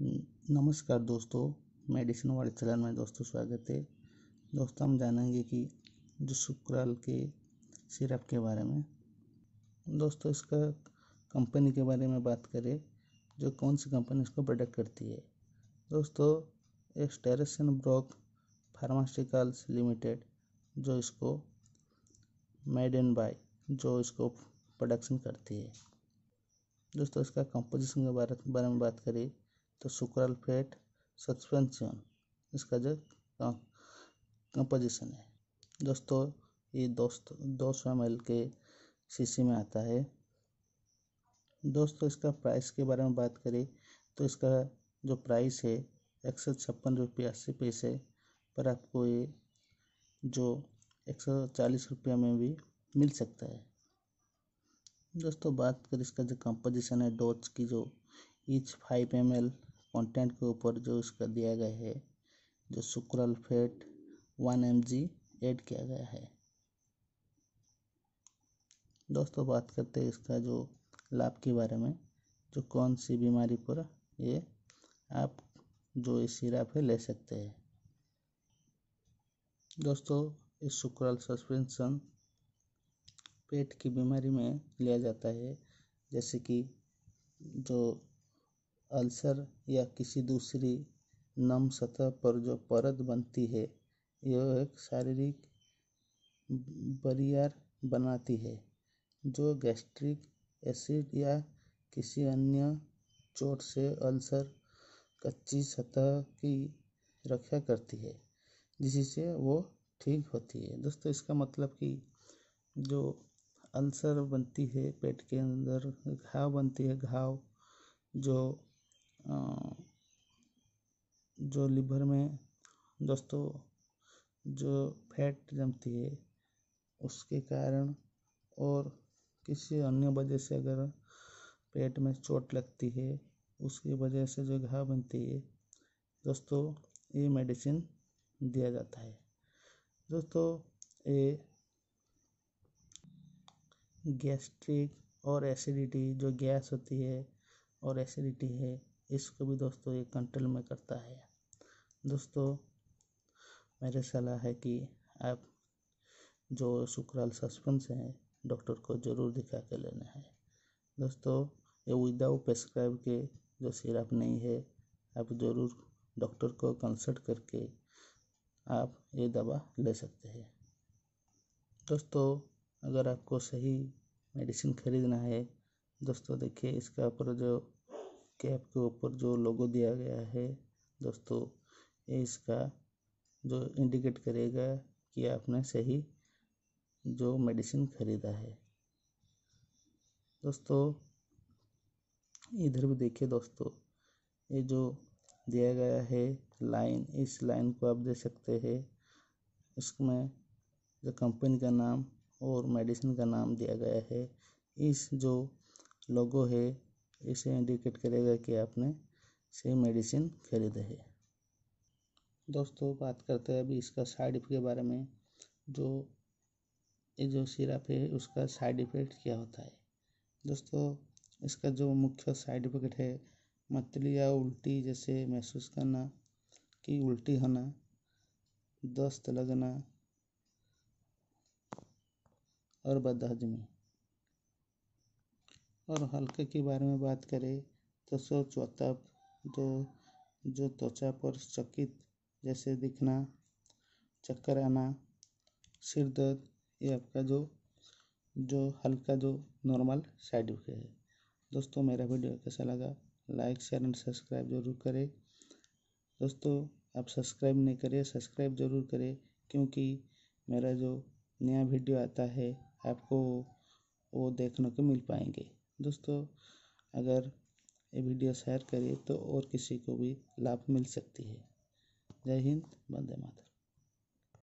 हम्म, नमस्कार दोस्तों मेडिसिन वाले चैनल में दोस्तों स्वागत है दोस्तों हम जानेंगे कि जो शुक्राल के सिरप के बारे में दोस्तों इसका कंपनी के बारे में बात करें जो कौन सी कंपनी इसको प्रोडक्ट करती है दोस्तों एस्टेरस एंड ब्रॉक फार्मास्यूटिकल्स लिमिटेड जो इसको मेड एंड बाय जो इसको प्रोडक्शन करती है दोस्तों इसका कंपोजिशन के बारे में बात करें तो सुक्रल फेट सस्पेंशन इसका जो कंपोजिशन है दोस्तों ये दोस्त दो सौ एम एल के सी में आता है दोस्तों इसका प्राइस के बारे में बात करें तो इसका जो प्राइस है एक सौ छप्पन रुपये अस्सी पैसे पर आपको ये जो एक सौ चालीस रुपये में भी मिल सकता है दोस्तों बात करें इसका जो कंपोजिशन है डोज की जो each five M L content के ऊपर जो इसका दिया गया है जो sucralfate one M add किया गया है दोस्तों बात करते हैं इसका जो लाभ के बारे में जो कौन सी बीमारी पर ये आप जो ये सिराप है ले सकते हैं दोस्तों इस सुक्रल सस्पेंशन पेट की बीमारी में लिया जाता है जैसे कि जो अल्सर या किसी दूसरी नम सतह पर जो परत बनती है यह एक शारीरिक बरियार बनाती है जो गैस्ट्रिक एसिड या किसी अन्य चोट से अल्सर कच्ची सतह की रक्षा करती है जिससे वो ठीक होती है दोस्तों इसका मतलब कि जो अल्सर बनती है पेट के अंदर घाव बनती है घाव जो जो लिभर में दोस्तों जो फैट जमती है उसके कारण और किसी अन्य वजह से अगर पेट में चोट लगती है उसकी वजह से जो घाव बनती है दोस्तों ये मेडिसिन दिया जाता है दोस्तों ये गैस्ट्रिक और एसिडिटी जो गैस होती है और एसिडिटी है इसको भी दोस्तों ये कंट्रोल में करता है दोस्तों मेरे सलाह है कि आप जो शुक्राल सस्पेंस हैं डॉक्टर को ज़रूर दिखा के लेना है दोस्तों ये विदाउट प्रेस्क्राइब के जो सिरप नहीं है आप ज़रूर डॉक्टर को कंसल्ट करके आप ये दवा ले सकते हैं दोस्तों अगर आपको सही मेडिसिन खरीदना है दोस्तों देखिए इसका ऊपर जो कैप के ऊपर जो लोगो दिया गया है दोस्तों इसका जो इंडिकेट करेगा कि आपने सही जो मेडिसिन खरीदा है दोस्तों इधर भी देखिए दोस्तों ये जो दिया गया है लाइन इस लाइन को आप दे सकते हैं इसमें जो कंपनी का नाम और मेडिसिन का नाम दिया गया है इस जो लोगो है इसे इंडिकेट करेगा कि आपने सही मेडिसिन खरीदे है दोस्तों बात करते हैं अभी इसका साइड इफेक्ट के बारे में जो ये जो सिरप है उसका साइड इफेक्ट क्या होता है दोस्तों इसका जो मुख्य साइड इफेक्ट है मतली या उल्टी जैसे महसूस करना कि उल्टी होना दस्त लगना और बदहजमी और हल्के के बारे में बात करें तो शौच चौथा जो दो जो त्वचा पर चकित जैसे दिखना चक्कर आना सिर दर्द ये आपका जो जो हल्का जो नॉर्मल साइड इफेक्ट है दोस्तों मेरा वीडियो कैसा लगा लाइक शेयर एंड सब्सक्राइब जरूर करें दोस्तों आप सब्सक्राइब नहीं करें सब्सक्राइब जरूर करें क्योंकि मेरा जो नया वीडियो आता है आपको वो देखने को मिल पाएंगे दोस्तों अगर ये वीडियो शेयर करिए तो और किसी को भी लाभ मिल सकती है जय हिंद वंदे मातरम